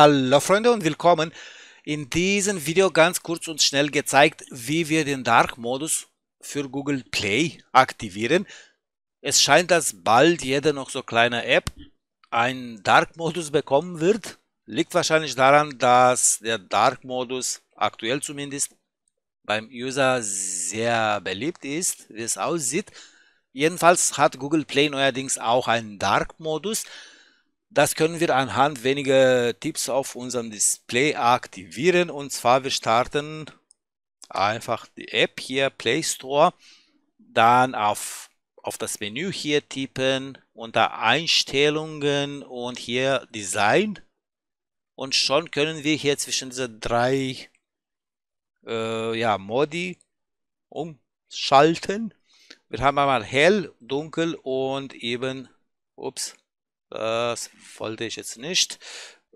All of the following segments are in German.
Hallo Freunde und willkommen. In diesem Video ganz kurz und schnell gezeigt, wie wir den Dark Modus für Google Play aktivieren. Es scheint, dass bald jede noch so kleine App einen Dark Modus bekommen wird. Liegt wahrscheinlich daran, dass der Dark Modus aktuell zumindest beim User sehr beliebt ist, wie es aussieht. Jedenfalls hat Google Play neuerdings auch einen Dark Modus. Das können wir anhand weniger Tipps auf unserem Display aktivieren. Und zwar, wir starten einfach die App hier, Play Store, dann auf, auf das Menü hier tippen, unter Einstellungen und hier Design. Und schon können wir hier zwischen diese drei äh, ja, Modi umschalten. Wir haben einmal hell, dunkel und eben, ups, äh, das wollte ich jetzt nicht.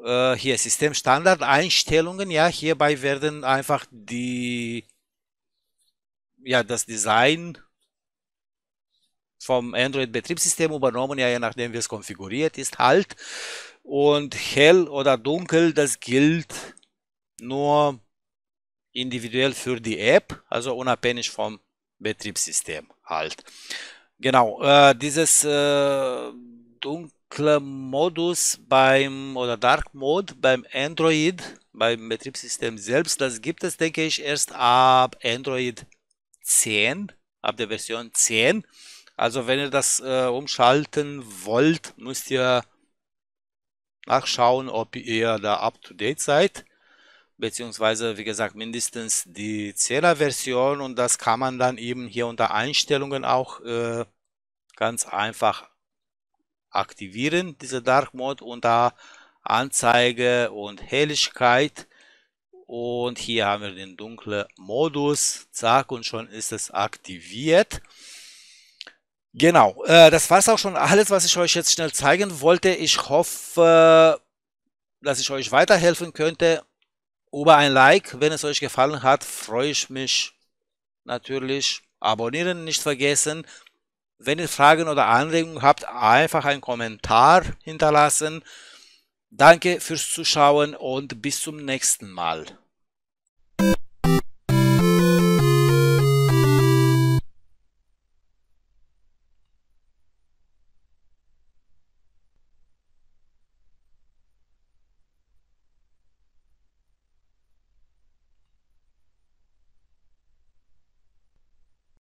Äh, hier Systemstandard Einstellungen, ja, hierbei werden einfach die, ja, das Design vom Android-Betriebssystem übernommen, ja, je nachdem wie es konfiguriert ist, halt. Und hell oder dunkel, das gilt nur individuell für die App, also unabhängig vom Betriebssystem halt. Genau, äh, dieses äh, dunkel Modus beim oder Dark Mode beim Android, beim Betriebssystem selbst, das gibt es, denke ich, erst ab Android 10, ab der Version 10. Also wenn ihr das äh, umschalten wollt, müsst ihr nachschauen, ob ihr da up-to-date seid. Beziehungsweise, wie gesagt, mindestens die 10 Version und das kann man dann eben hier unter Einstellungen auch äh, ganz einfach aktivieren, diese Dark Mode unter Anzeige und Helligkeit. Und hier haben wir den dunklen Modus. Zack, und schon ist es aktiviert. Genau, äh, das war es auch schon alles, was ich euch jetzt schnell zeigen wollte. Ich hoffe, dass ich euch weiterhelfen könnte. Über ein Like, wenn es euch gefallen hat, freue ich mich natürlich. Abonnieren nicht vergessen. Wenn ihr Fragen oder Anregungen habt, einfach einen Kommentar hinterlassen. Danke fürs Zuschauen und bis zum nächsten Mal.